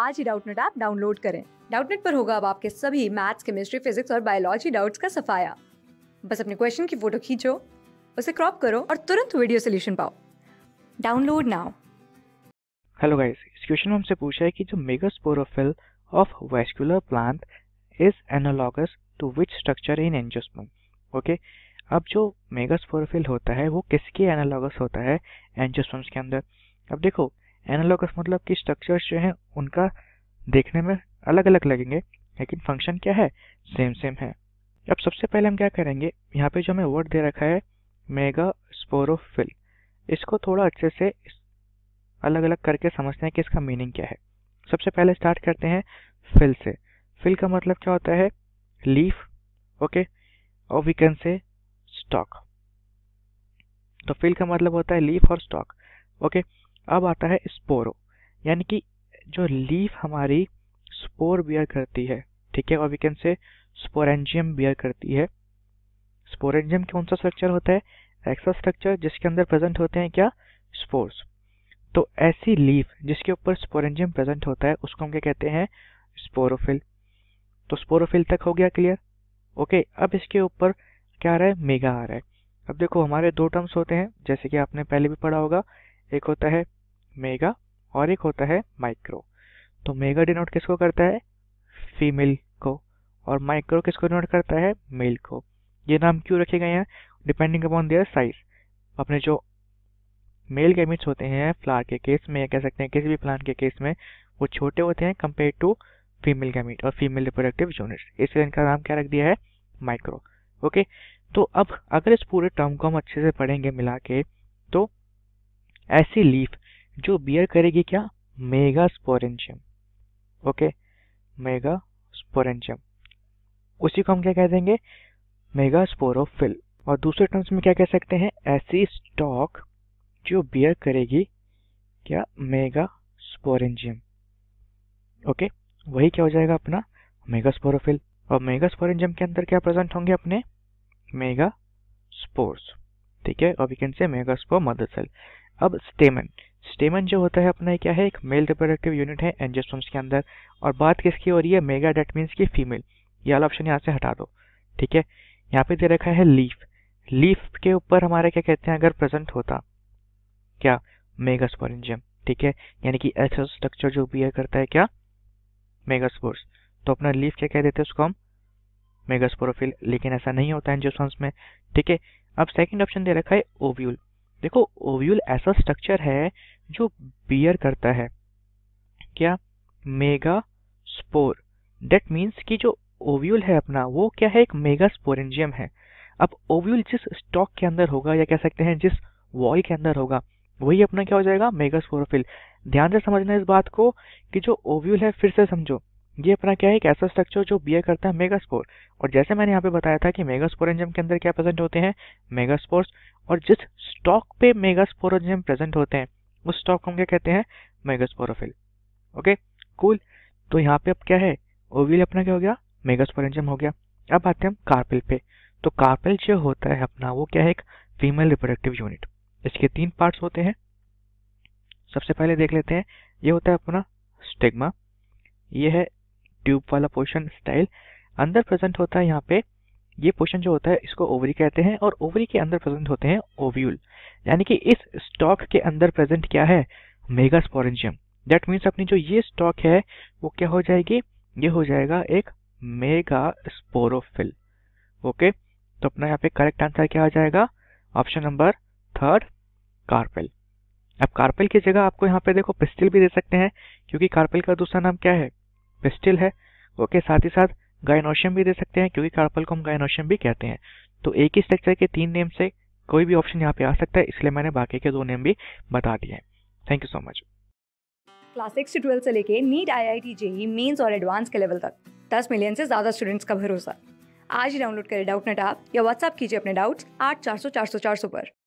आज ही Doubtnut app download करें डाउटनेट पर होगा अब आपके सभी मैथ्स केमिस्ट्री फिजिक्स और बायोलॉजी डाउट्स का सफाया बस अपने क्वेश्चन की फोटो खींचो उसे क्रॉप करो और तुरंत वीडियो सोल्यूशन पाओ डाउनलोड नाउ हेलो गाइस इस क्वेश्चन में हमसे पूछा है कि जो megasporophyll of vascular plant is analogous to which structure in angiosperm okay अब जो मेगास्पोरोफिल होता है वो किसके एनालॉगस होता है एंजियोस्पर्म्स के अंदर अब देखो एनालॉगस मतलब कि स्ट्रक्चर्स जो हैं उनका देखने में अलग अलग लगेंगे लेकिन फंक्शन क्या है सेम सेम है अब सबसे पहले हम क्या करेंगे यहाँ पे जो हमें वर्ड दे रखा है मेगा स्पोरोफिल इसको थोड़ा अच्छे से अलग अलग करके समझते हैं कि इसका मीनिंग क्या है सबसे पहले स्टार्ट करते हैं फिल से फिल का मतलब क्या होता है लीफ ओके और वी कैन से स्टॉक तो फिल का मतलब होता है लीफ और स्टॉक ओके okay? अब आता है स्पोरो यानी कि जो लीफ हमारी स्पोर बियर करती है ठीक है और we can say sporangium bear करती है स्पोरेंजियम कौन सा स्ट्रक्चर होता है एक्सा स्ट्रक्चर जिसके अंदर प्रेजेंट होते हैं क्या स्पोर्स तो ऐसी लीफ जिसके ऊपर स्पोरेंजियम प्रेजेंट होता है उसको हम क्या कहते हैं स्पोरोफिल तो स्पोरोफिल तक हो गया क्लियर ओके अब इसके ऊपर क्या आ रहा है मेगा आ रहा है अब देखो हमारे दो टर्म्स होते हैं जैसे कि आपने पहले भी पढ़ा होगा एक होता है मेगा और एक होता है माइक्रो तो मेगा डिनोट किसको करता है फीमेल को और माइक्रो किसको डिनोट करता है मेल को ये नाम क्यों रखे गए हैं डिपेंडिंग अपॉन देयर साइज अपने जो मेल गैमिट्स होते हैं फ्लावर के केस में या कह सकते हैं किसी भी प्लांट के केस में वो छोटे होते हैं कंपेयर टू फीमेल गैमिट और फीमेल रिप्रोडक्टिव यूनिट्स इसलिए इनका नाम क्या रख दिया है माइक्रो ओके तो अब अगर इस पूरे टर्म को हम अच्छे से पढ़ेंगे मिला के तो ऐसी लीफ जो बियर करेगी क्या mega sporangium okay mega sporangium उसी को हम क्या कह देंगे मेगा स्पोरोफिल और दूसरे टर्म्स में क्या कह सकते हैं ऐसी स्टॉक जो बियर करेगी क्या मेगा स्पोरेंजियम ओके वही क्या हो जाएगा अपना मेगा स्पोरोफिल और मेगा स्पोरेंजियम के अंदर क्या प्रेजेंट होंगे अपने मेगा स्पोर्स ठीक है और we can say mega spore mother cell अब स्टेमेंट स्टेमन जो होता है अपना क्या है एक मेल रिप्रोडक्टिव यूनिट है एंजियोस्पर्म्स के अंदर और बात किसकी हो रही है मेगा डेट मीन्स की फीमेल ये वाला ऑप्शन यहाँ से हटा दो ठीक है यहाँ पे दे रखा है लीफ लीफ के ऊपर हमारे क्या कहते हैं अगर प्रेजेंट होता क्या मेगास्पोरेंजियम ठीक है यानी कि एक्सल स्ट्रक्चर जो बियर करता है क्या मेगास्पोर्स तो अपना लीफ क्या कह देते हैं उसको हम मेगास्पोरोफिल लेकिन ऐसा नहीं होता है एंजियोस्पर्म्स में ठीक है अब सेकेंड ऑप्शन दे रखा है ओव्यूल देखो ओव्यूल ऐसा स्ट्रक्चर है जो बियर करता है क्या मेगा स्पोर डेट मीन्स कि जो ओव्यूल है अपना वो क्या है एक मेगा स्पोरेंजियम है अब ओव्यूल जिस स्टॉक के अंदर होगा या कह सकते हैं जिस वॉल के अंदर होगा वही अपना क्या हो जाएगा मेगा स्पोरोफिल ध्यान से समझना इस बात को कि जो ओव्यूल है फिर से समझो ये अपना क्या है एक ऐसा स्ट्रक्चर जो बियर करता है मेगास्पोर और जैसे मैंने यहाँ पे बताया था कि एंजम के अंदर क्या प्रेजेंट होते हैं मेगास्पोर्स और जिस स्टॉक पे एंजम प्रेजेंट होते हैं उस स्टॉक को हम क्या कहते हैं मेगास्पोरोफिल ओके कूल तो यहाँ पे अब क्या है ओविल अपना क्या हो गया एंजम हो गया अब आते हैं हम कार्पिल पे तो कार्पिल जो होता है अपना वो क्या है एक फीमेल रिप्रोडक्टिव यूनिट इसके तीन पार्ट होते हैं सबसे पहले देख लेते हैं ये होता है अपना स्टेगमा ये है ट्यूब वाला पोर्शन स्टाइल अंदर प्रेजेंट होता है यहाँ पे ये पोर्शन जो होता है इसको ओवरी कहते हैं और ओवरी के अंदर प्रेजेंट होते हैं ओव्यूल यानी कि इस स्टॉक के अंदर प्रेजेंट क्या है मेगा स्पोरेंजियम डेट मीन्स अपनी जो ये स्टॉक है वो क्या हो जाएगी ये हो जाएगा एक मेगा स्पोरोफिल ओके तो अपना यहाँ पे करेक्ट आंसर क्या आ जाएगा ऑप्शन नंबर थर्ड कार्पेल अब कार्पेल की जगह आपको यहाँ पे देखो पिस्टिल भी दे सकते हैं क्योंकि कार्पेल का दूसरा नाम क्या है पिस्टिल है ओके साथ ही साथ गायनोशियम भी दे सकते हैं क्योंकि कार्पल को हम गायनोशियम भी कहते हैं तो एक ही स्ट्रक्चर के तीन नेम से कोई भी ऑप्शन यहाँ पे आ सकता है इसलिए मैंने बाकी के दो नेम भी बता दिए हैं thank you so much class six से ट्वेल्थ से लेके NEET I I T JEE mains और एडवांस के लेवल तक दस मिलियन से ज़्यादा स्टूडेंट्स का भरोसा आज ही डाउनलोड करें डाउट नेट आप या व्हाट्सअप कीजिए अपने डाउट्स आठ चार सौ चार सौ चार सौ पर